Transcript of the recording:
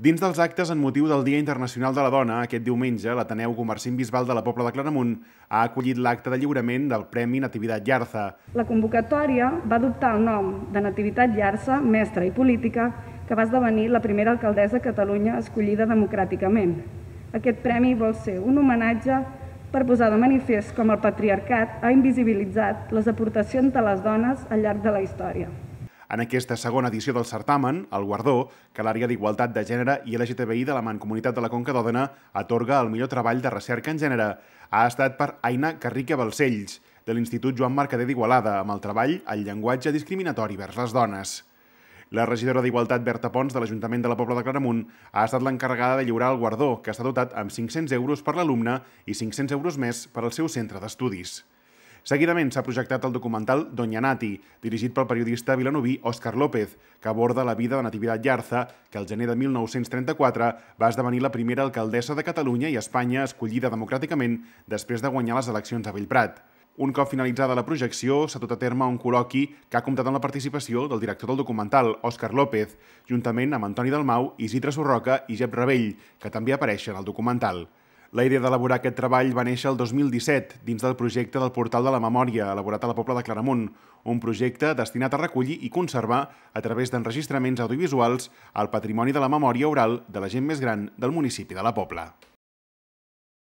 Dins dels actes en motiu del Dia Internacional de la Dona, aquest diumenge, l'Ateneu Comerciant Bisbal de la Pobla de Claramunt ha acollit l'acte de lliurament del Premi Natividad Llarza. La convocatòria va adoptar el nom de Nativitat Llarza, mestra i política, que va esdevenir la primera alcaldessa a Catalunya escollida democràticament. Aquest premi vol ser un homenatge per posar de manifest com el patriarcat ha invisibilitzat les aportacions de les dones al llarg de la història. En aquesta segona edició del certamen, el guardó, que l'àrea d'Igualtat de Gènere i LGTBI de la Mancomunitat de la Conca d'Òdena atorga el millor treball de recerca en gènere, ha estat per Aina Carrique Balcells, de l'Institut Joan Mercader d'Igualada, amb el treball El llenguatge discriminatori vers les dones. La regidora d'Igualtat Berta Pons de l'Ajuntament de la Pobla de Claramunt ha estat l'encarregada de lliurar el guardó, que està dotat amb 500 euros per l'alumne i 500 euros més per al seu centre d'estudis. Seguidament s'ha projectat el documental Doña Nati, dirigit pel periodista vilanoví Òscar López, que aborda la vida de Natividad Llarza, que el gener de 1934 va esdevenir la primera alcaldessa de Catalunya i Espanya escollida democràticament després de guanyar les eleccions a Bellprat. Un cop finalitzada la projecció, s'ha dut a terme un col·loqui que ha comptat amb la participació del director del documental, Òscar López, juntament amb Antoni Dalmau, Isidre Sorroca i Jep Rebell, que també apareixen al documental. La idea d'elaborar aquest treball va néixer el 2017 dins del projecte del Portal de la Memòria, elaborat a la Pobla de Claramunt, un projecte destinat a recollir i conservar, a través d'enregistraments audiovisuals, el patrimoni de la memòria oral de la gent més gran del municipi de la Pobla.